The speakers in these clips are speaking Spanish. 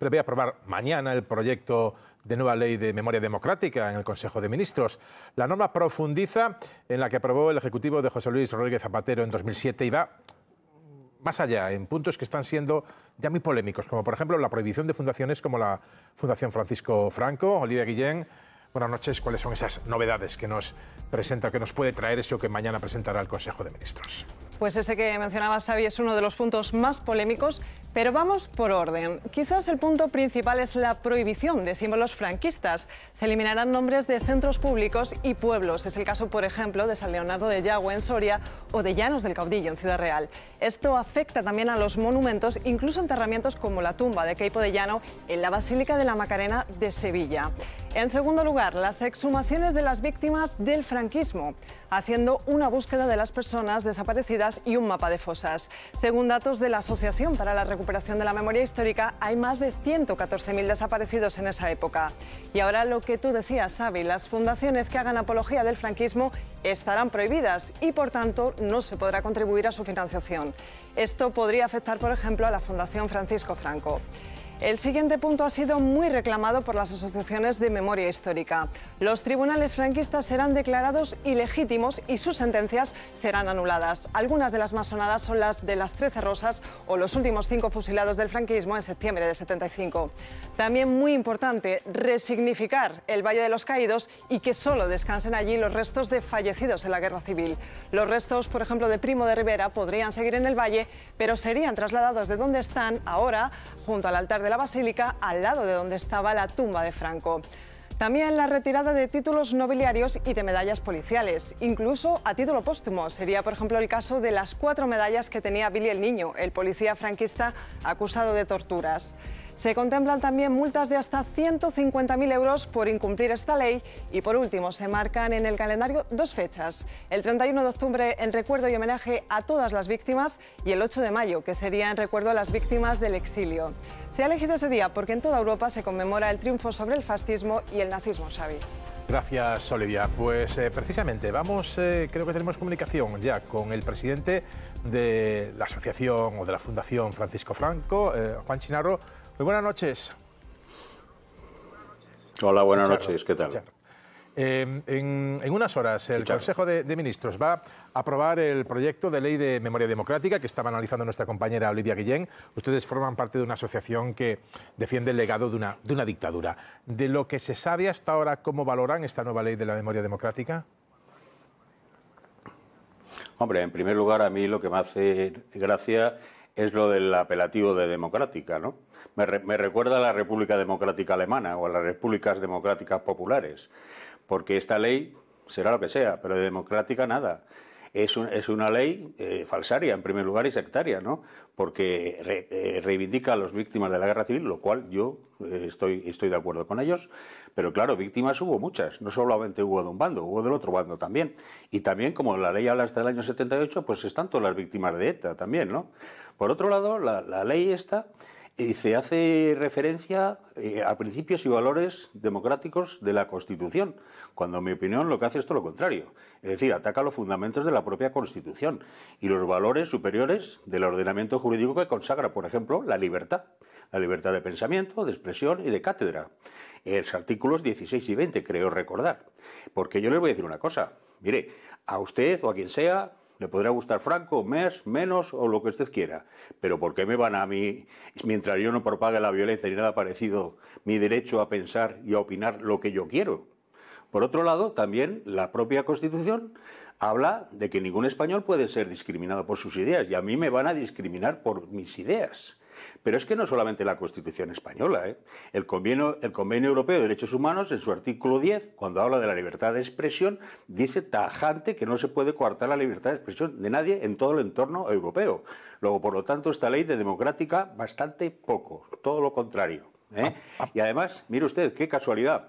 prevé aprobar mañana el proyecto de nueva ley de memoria democrática en el Consejo de Ministros. La norma profundiza en la que aprobó el Ejecutivo de José Luis Rodríguez Zapatero en 2007 y va más allá, en puntos que están siendo ya muy polémicos, como por ejemplo la prohibición de fundaciones como la Fundación Francisco Franco, Olivia Guillén. Buenas noches, ¿cuáles son esas novedades que nos presenta, que nos puede traer eso que mañana presentará el Consejo de Ministros? Pues ese que mencionaba Xavi, es uno de los puntos más polémicos, pero vamos por orden. Quizás el punto principal es la prohibición de símbolos franquistas. Se eliminarán nombres de centros públicos y pueblos. Es el caso, por ejemplo, de San Leonardo de Yagüe en Soria o de Llanos del Caudillo en Ciudad Real. Esto afecta también a los monumentos, incluso enterramientos como la tumba de Queipo de Llano en la Basílica de la Macarena de Sevilla. En segundo lugar, las exhumaciones de las víctimas del franquismo, haciendo una búsqueda de las personas desaparecidas y un mapa de fosas. Según datos de la Asociación para la recuperación de la memoria histórica, hay más de 114.000 desaparecidos en esa época. Y ahora lo que tú decías, Xavi, las fundaciones que hagan apología del franquismo estarán prohibidas y, por tanto, no se podrá contribuir a su financiación. Esto podría afectar, por ejemplo, a la Fundación Francisco Franco. El siguiente punto ha sido muy reclamado por las asociaciones de memoria histórica. Los tribunales franquistas serán declarados ilegítimos y sus sentencias serán anuladas. Algunas de las más sonadas son las de las Trece Rosas o los últimos cinco fusilados del franquismo en septiembre de 75. También muy importante, resignificar el Valle de los Caídos y que solo descansen allí los restos de fallecidos en la guerra civil. Los restos, por ejemplo, de Primo de Rivera podrían seguir en el valle, pero serían trasladados de donde están ahora, junto al altar de la basílica al lado de donde estaba la tumba de Franco. También la retirada de títulos nobiliarios y de medallas policiales, incluso a título póstumo. Sería, por ejemplo, el caso de las cuatro medallas que tenía Billy el Niño, el policía franquista acusado de torturas. Se contemplan también multas de hasta 150.000 euros por incumplir esta ley y por último se marcan en el calendario dos fechas, el 31 de octubre en recuerdo y homenaje a todas las víctimas y el 8 de mayo que sería en recuerdo a las víctimas del exilio. Se ha elegido ese día porque en toda Europa se conmemora el triunfo sobre el fascismo y el nazismo, Xavi. Gracias, Olivia. Pues eh, precisamente vamos, eh, creo que tenemos comunicación ya con el presidente de la asociación o de la Fundación Francisco Franco, eh, Juan Chinarro. Muy buenas noches. Hola, buenas noches, ¿qué tal? Em, en, unas horas el Consejo de, Ministros va a aprobar el proyecto de ley de memoria democrática que estaba analizando nuestra compañera Olivia Guillén. Ustedes forman parte de una asociación que defiende el legado de una, dictadura. De lo que se sabe hasta ahora, ¿cómo valoran esta nueva ley de la memoria democrática? Hombre, en primer lugar, a mí lo que me hace gracia es lo del apelativo de democrática, me recuerda a la República Democrática Alemana o a las Repúblicas Democráticas Populares porque esta ley será lo que sea, pero de democrática nada. Es, una ley eh, falsaria, en primer lugar, y sectaria, ¿no? Porque eh, reivindica a las víctimas de la guerra civil, lo cual yo eh, estoy, de acuerdo con ellos. Pero claro, víctimas hubo muchas, no solamente hubo de un bando, hubo del otro bando también. Y también, como la ley habla hasta el año 78, pues están todas las víctimas de ETA también, ¿no? Por otro lado, la, la ley esta se hace referencia eh, a principios y valores democráticos de la Constitución, cuando en mi opinión lo que hace es todo lo contrario. Es decir, ataca los fundamentos de la propia Constitución y los valores superiores del ordenamiento jurídico que consagra, por ejemplo, la libertad, la libertad de pensamiento, de expresión y de cátedra. Los artículos 16 y 20, creo recordar. Porque yo les voy a decir una cosa. Mire, a usted o a quien sea, le podrá gustar Franco, más, menos o lo que usted quiera. Pero ¿por qué me van a mí, mientras yo no propague la violencia ni nada parecido, mi derecho a pensar y a opinar lo que yo quiero? Por otro lado, también la propia Constitución habla de que ningún español puede ser discriminado por sus ideas y a mí me van a discriminar por mis ideas. Pero es que no solamente la Constitución española. ¿eh? El, convenio, Europeo de Derechos Humanos, en su artículo 10, cuando habla de la libertad de expresión, dice tajante que no se puede coartar la libertad de expresión de nadie en todo el entorno europeo. Luego, por lo tanto, esta ley de democrática bastante poco, todo lo contrario. ¿eh? Ah, ah. Y además, mire usted, qué casualidad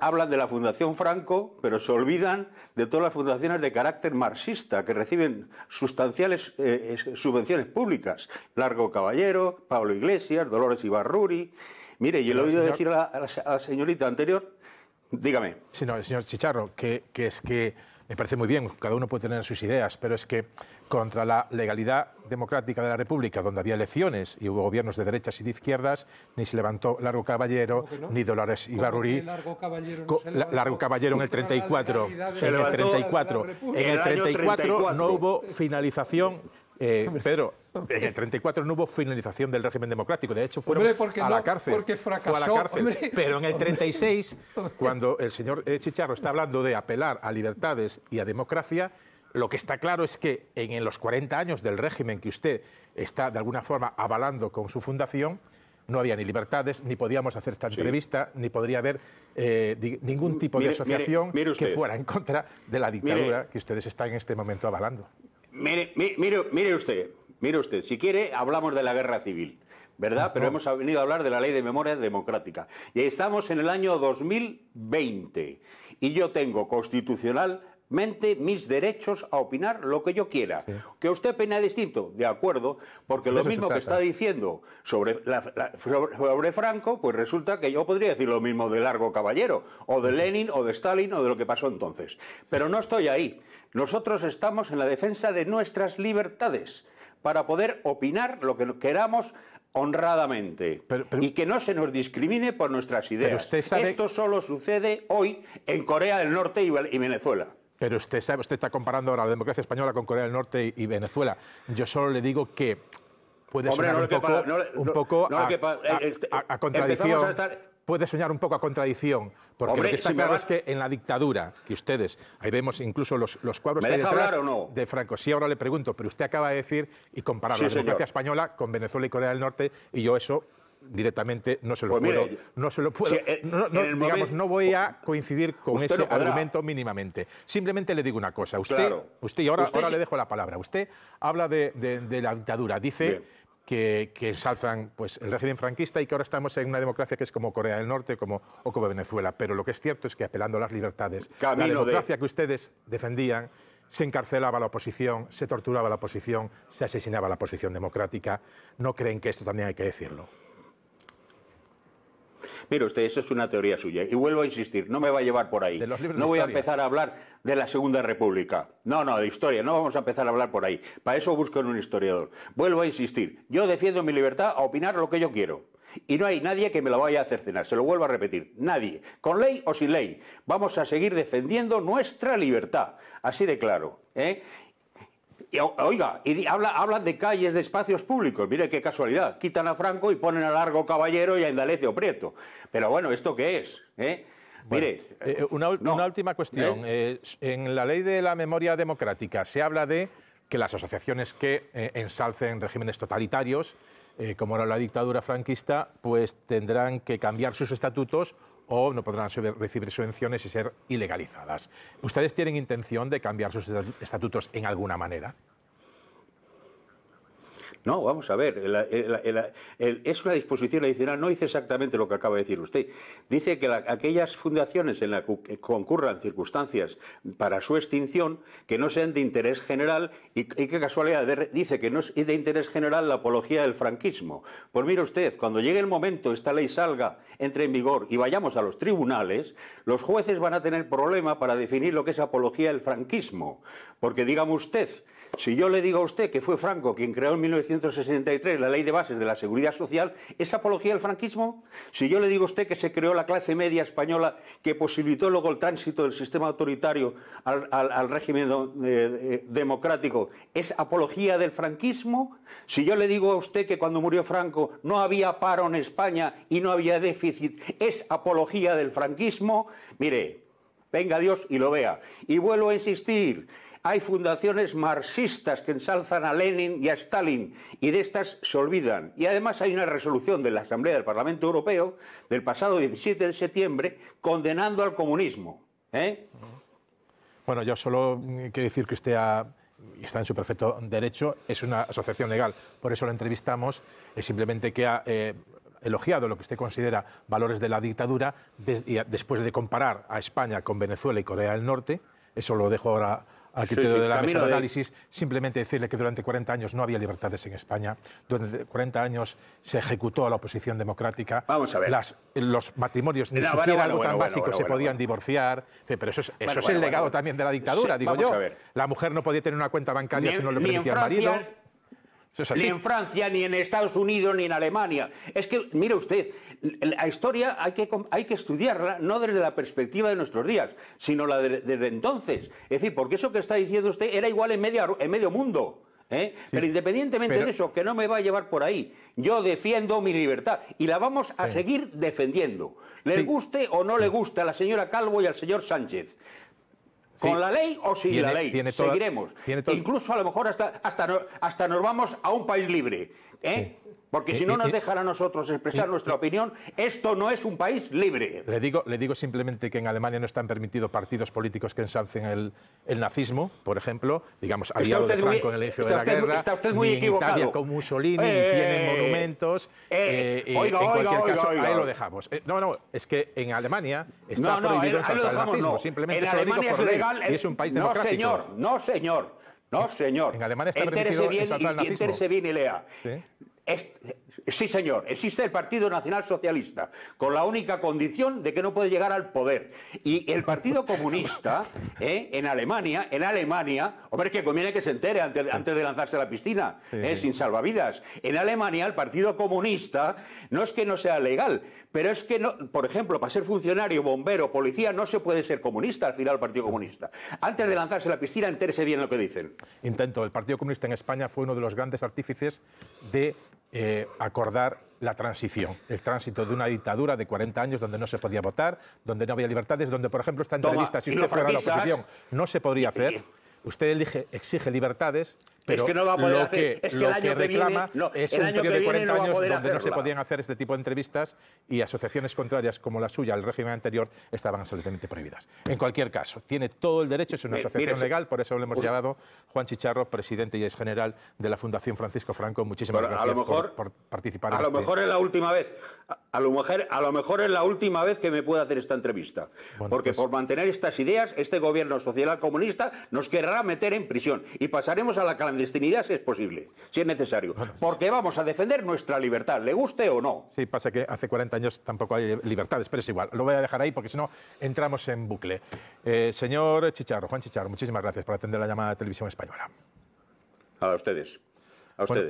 hablan de la Fundación Franco, pero se olvidan de todas las fundaciones de carácter marxista que reciben sustanciales eh, subvenciones públicas. Largo Caballero, Pablo Iglesias, Dolores Ibarruri. Mire, y le he oído decir a la, señorita anterior, dígame. Sí, no, el señor Chicharro, que es que me parece muy bien, cada uno puede tener sus ideas, pero es que contra la legalidad democrática de la República, donde había elecciones y hubo gobiernos de derechas y de izquierdas, ni se levantó Largo Caballero, ni Dolores Ibarruri. Largo Caballero, en el 34. En el 34. En el 34 no hubo finalización. Eh, Pedro, en el 34 no hubo finalización del régimen democrático, de hecho fueron a, la cárcel, porque fracasó, fue la cárcel. Pero en el 36, cuando el señor eh, Chicharro está hablando de apelar a libertades y a democracia, lo que está claro es que en los 40 años del régimen que usted está de alguna forma avalando con su fundación, no había ni libertades, ni podíamos hacer esta entrevista, ni podría haber eh, ningún tipo de asociación que fuera en contra de la dictadura que ustedes están en este momento avalando. Mire, mire, usted, Mire usted, si quiere, hablamos de la guerra civil, ¿verdad? Pero hemos venido a hablar de la ley de memoria democrática. Y estamos en el año 2020. Y yo tengo constitucionalmente mis derechos a opinar lo que yo quiera. Que usted pena distinto, de acuerdo, porque lo mismo que está diciendo sobre, sobre Franco, pues resulta que yo podría decir lo mismo de Largo Caballero, o de Lenin, o de Stalin, o de lo que pasó entonces. Pero no estoy ahí. Nosotros estamos en la defensa de nuestras libertades para poder opinar lo que queramos honradamente y que no se nos discrimine por nuestras ideas. Pero usted sabe... Esto solo sucede hoy en Corea del Norte y Venezuela. Pero usted sabe, usted está comparando ahora la democracia española con Corea del Norte y Venezuela. Yo solo le digo que puede ser un, poco, a, contradicción puede soñar un poco a contradicción, porque lo que está claro es que en la dictadura, que ustedes, ahí vemos incluso los, los cuadros que de Franco, sí, ahora le pregunto, pero usted acaba de decir y comparar la democracia española con Venezuela y Corea del Norte, y yo eso directamente no se lo pues puedo, no se lo puedo, digamos, no voy a coincidir con ese argumento mínimamente. Simplemente le digo una cosa, usted, usted y ahora, ahora le dejo la palabra, usted habla de, la dictadura, dice que, ensalzan pues, el régimen franquista y que ahora estamos en una democracia que es como Corea del Norte como, o como Venezuela. Pero lo que es cierto es que apelando a las libertades, la democracia que ustedes defendían, se encarcelaba a la oposición, se torturaba a la oposición, se asesinaba a la oposición democrática. ¿No creen que esto también hay que decirlo? Mire usted, esa es una teoría suya. Y vuelvo a insistir, no me va a llevar por ahí. no voy a empezar a hablar de la Segunda República. No, no, de historia, no vamos a empezar a hablar por ahí. Para eso busco en un historiador. Vuelvo a insistir, yo defiendo mi libertad a opinar lo que yo quiero. Y no hay nadie que me lo vaya a cercenar, se lo vuelvo a repetir, nadie, con ley o sin ley. Vamos a seguir defendiendo nuestra libertad, así de claro. ¿eh? oiga, y hablan de calles, de espacios públicos. Mire qué casualidad. Quitan a Franco y ponen a Largo Caballero y a Indalecio Prieto. Pero bueno, ¿esto qué es? Eh? Mire, eh, eh, una, última cuestión. en la ley de la memoria democrática se habla de que las asociaciones que ensalcen regímenes totalitarios, como era la dictadura franquista, pues tendrán que cambiar sus estatutos o no podrán recibir subvenciones y ser ilegalizadas. ¿Ustedes tienen intención de cambiar sus estatutos en alguna manera? No, vamos a ver, es una disposición adicional, no dice exactamente lo que acaba de decir usted. Dice que aquellas fundaciones en las que concurran circunstancias para su extinción que no sean de interés general, y, qué casualidad, dice que no es de interés general la apología del franquismo. Pues mire usted, cuando llegue el momento, esta ley salga, entre en vigor y vayamos a los tribunales, los jueces van a tener problema para definir lo que es apología del franquismo. Porque digamos usted, si yo le digo a usted que fue Franco quien creó en 1963 la ley de bases de la seguridad social, ¿es apología del franquismo? Si yo le digo a usted que se creó la clase media española que posibilitó luego el tránsito del sistema autoritario al, régimen eh, eh, democrático, ¿es apología del franquismo? Si yo le digo a usted que cuando murió Franco no había paro en España y no había déficit, ¿es apología del franquismo? Mire, venga Dios y lo vea. Y vuelvo a insistir hay fundaciones marxistas que ensalzan a Lenin y a Stalin y de estas se olvidan. Y además hay una resolución de la Asamblea del Parlamento Europeo del pasado 17 de septiembre condenando al comunismo. ¿eh? Bueno, yo solo mm, quiero decir que usted está en su perfecto derecho, es una asociación legal, por eso la entrevistamos, es simplemente que ha... Eh, elogiado lo que usted considera valores de la dictadura, después de comparar a España con Venezuela y Corea del Norte, eso lo dejo ahora al te de la mesa de análisis, simplemente decirle que durante 40 años no había libertades en España, durante 40 años se ejecutó a la oposición democrática, Vamos a ver. los matrimonios ni siquiera algo tan básico se podían divorciar, pero eso es, el legado también de la dictadura, digo yo. La mujer no podía tener una cuenta bancaria si no le permitía al marido ni en Francia, ni en Estados Unidos, ni en Alemania. Es que, mire usted, la historia hay que, hay que estudiarla no desde la perspectiva de nuestros días, sino la desde entonces. Es decir, porque eso que está diciendo usted era igual en, en medio mundo. ¿eh? pero independientemente de eso, que no me va a llevar por ahí, yo defiendo mi libertad y la vamos a seguir defendiendo. Le guste o no le guste a la señora Calvo y al señor Sánchez. ¿Con la ley o sin la ley? Seguiremos. Incluso a lo mejor hasta, hasta, hasta nos vamos a un país libre. ¿eh? Porque eh, si no eh, nos eh, dejan a nosotros expresar nuestra opinión, esto no es un país libre. Le digo, le digo simplemente que en Alemania no están permitidos partidos políticos que ensalcen el, el nazismo, por ejemplo, digamos, aliado de Franco en el inicio de la guerra, está usted muy ni equivocado. en Italia con Mussolini, y ni tienen monumentos, oiga, en cualquier oiga, caso, oiga, ahí lo dejamos. no, no, es que en Alemania está prohibido ensalzar el, nazismo, simplemente se lo digo por es ley, y es un país democrático. No, señor, no, señor. No, señor. En Alemania está entérese bien, y, bien y lea. ¿Sí? señor, existe el Partido Nacional Socialista, con la única condición de que no puede llegar al poder. Y el Partido Comunista, ¿eh? en Alemania, en Alemania, hombre, que conviene que se entere antes, de lanzarse a la piscina, ¿eh? sin salvavidas. En Alemania, el Partido Comunista no es que no sea legal, pero es que, no, por ejemplo, para ser funcionario, bombero, policía, no se puede ser comunista al final del Partido Comunista. Antes de lanzarse a la piscina, entérese bien lo que dicen. Intento. El Partido Comunista en España fue uno de los grandes artífices de eh, acordar la transición, el tránsito de una dictadura de 40 años donde no se podía votar, donde no había libertades, donde, por ejemplo, esta entrevista, si usted fuera de la oposición, no se podría hacer. Usted elige, exige libertades es que no va a poder es que reclama es un periodo de 40 años donde no se podían hacer este tipo de entrevistas y asociaciones contrarias como la suya al régimen anterior estaban absolutamente prohibidas. En cualquier caso, tiene todo el derecho, es una asociación legal, por eso lo hemos llamado Juan Chicharro, presidente y ex general de la Fundación Francisco Franco. Muchísimas gracias a lo mejor, por, participar. A lo este mejor es la última vez. A, lo mejor, es la última vez que me pueda hacer esta entrevista. Porque pues por mantener estas ideas, este gobierno social comunista nos querrá meter en prisión y pasaremos a la clandestinidad si es posible, si es necesario. Porque vamos a defender nuestra libertad, le guste o no. Sí, pasa que hace 40 años tampoco hay libertades, pero es igual. Lo voy a dejar ahí porque si no entramos en bucle. Eh, señor Chicharro, Juan Chicharro, muchísimas gracias por atender la llamada de Televisión Española. A ustedes. A ustedes.